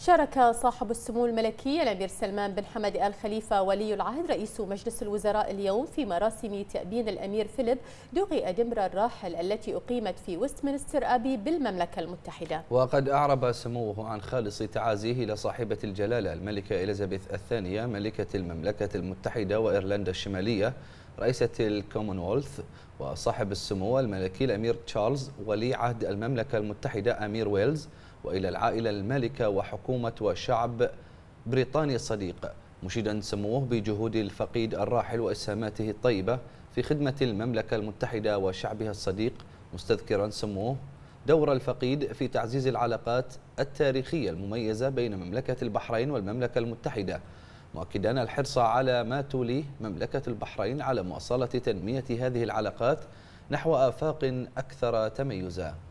شارك صاحب السمو الملكي الأمير سلمان بن حمد آل خليفة ولي العهد رئيس مجلس الوزراء اليوم في مراسم تأبين الأمير فيليب دوغي أدمرا الراحل التي أقيمت في وستمنستر أبي بالمملكة المتحدة وقد أعرب سموه عن خالص تعازيه لصاحبة الجلالة الملكة إليزابيث الثانية ملكة المملكة المتحدة وإيرلندا الشمالية رئيسة الكومنولث وصاحب السمو الملكي الأمير تشارلز ولي عهد المملكة المتحدة أمير ويلز وإلى العائلة المالكة وحكومة وشعب بريطانيا الصديق مشيدا سموه بجهود الفقيد الراحل وإسهاماته الطيبة في خدمة المملكة المتحدة وشعبها الصديق مستذكرا سموه دور الفقيد في تعزيز العلاقات التاريخية المميزة بين مملكة البحرين والمملكة المتحدة مؤكدان الحرص على ما توليه مملكة البحرين على مواصلة تنمية هذه العلاقات نحو آفاق أكثر تميزاً